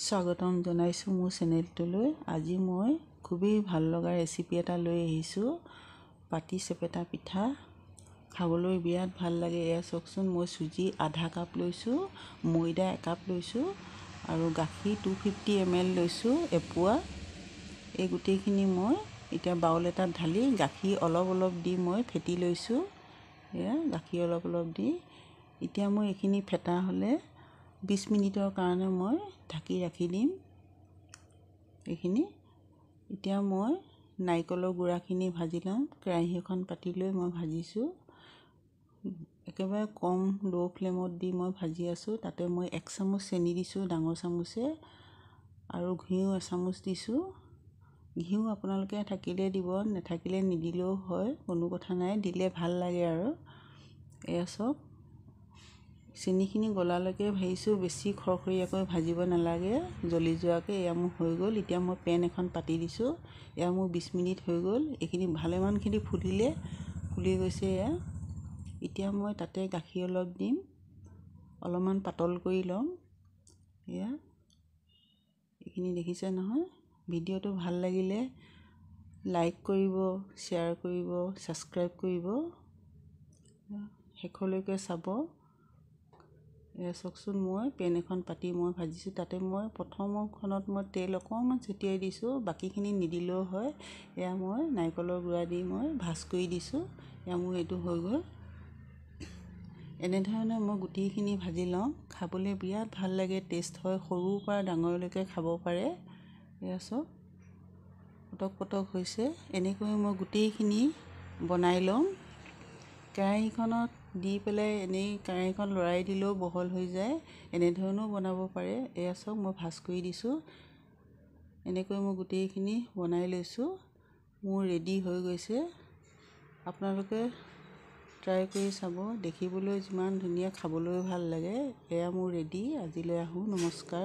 স্বাগতম জনাইছোঁ মোৰ চেনেলটোলৈ আজি মই খুবেই ভাল লগা ৰেচিপি এটা লৈ আহিছোঁ পাতি চেপেটা পিঠা খাবলৈ বিৰাট ভাল লাগে এয়া চাওকচোন মই চুজি আধা কাপ লৈছোঁ ময়দা একাপ লৈছোঁ আৰু গাখীৰ টু ফিফটি এম এল লৈছোঁ এপোৱা এই গোটেইখিনি মই এতিয়া বাউল এটাত ঢালি গাখীৰ অলপ অলপ দি মই ফেটি লৈছোঁ এয়া গাখীৰ অলপ অলপ দি এতিয়া মই এইখিনি ফেটা হ'লে বিছ মিনিটৰ কাৰণে মই ঢাকি ৰাখি দিম এইখিনি এতিয়া মই নাৰিকলৰ গুড়াখিনি ভাজি ল'ম কেৰাহী এখন পাতি লৈ মই ভাজিছোঁ একেবাৰে কম ল' ফ্লেমত দি মই ভাজি আছোঁ তাতে মই এক চামুচ চেনি দিছোঁ ডাঙৰ চামুচে আৰু ঘিউ এচামুচ দিছোঁ ঘিউ আপোনালোকে থাকিলে দিব নেথাকিলে নিদিলেও হয় কোনো কথা নাই দিলে ভাল লাগে আৰু এয়া চব চেনিখিনি গলালৈকে ভাজিছোঁ বেছি খৰখৰীয়াকৈ ভাজিব নালাগে জ্বলি যোৱাকৈ এয়া মোৰ হৈ গ'ল এতিয়া মই পেন এখন পাতি দিছোঁ এয়া মোৰ বিছ মিনিট হৈ গ'ল এইখিনি ভালেমানখিনি ফুলিলে ফুলি গৈছে এয়া এতিয়া মই তাতে গাখীৰ অলপ দিম অলপমান পাতল কৰি ল'ম এয়া এইখিনি দেখিছে নহয় ভিডিঅ'টো ভাল লাগিলে লাইক কৰিব শ্বেয়াৰ কৰিব ছাবস্ক্ৰাইব কৰিব শেষলৈকে চাব চাওকচোন মই পেন এখন পাতি মই ভাজিছোঁ তাতে মই প্ৰথমখনত মই তেল অকণমান ছটিয়াই দিছোঁ বাকীখিনি নিদিলেও হয় এয়া মই নাৰিকলৰ গুড়া দি মই ভাজ কৰি দিছোঁ এয়া মোৰ এইটো হৈ গ'ল এনেধৰণে মই গুটিখিনি ভাজি লওঁ খাবলৈ বিৰাট ভাল লাগে টেষ্ট হয় সৰুৰ পৰা ডাঙৰলৈকে খাব পাৰে এয়া চব পটক পটক হৈছে এনেকৈ মই গোটেইখিনি বনাই লওঁ কেৰাহীখনত দি পেলাই এনেই কেৰাহীখন লৰাই দিলেও বহল হৈ যায় এনেধৰণেও বনাব পাৰে এয়া চাওক মই ভাজ কৰি দিছোঁ এনেকৈ মই গোটেইখিনি বনাই লৈছোঁ মোৰ ৰেডি হৈ গৈছে আপোনালোকে ট্ৰাই কৰি চাব দেখিবলৈ যিমান ধুনীয়া খাবলৈ ভাল লাগে এয়া মোৰ ৰেডি আজিলৈ আহোঁ নমস্কাৰ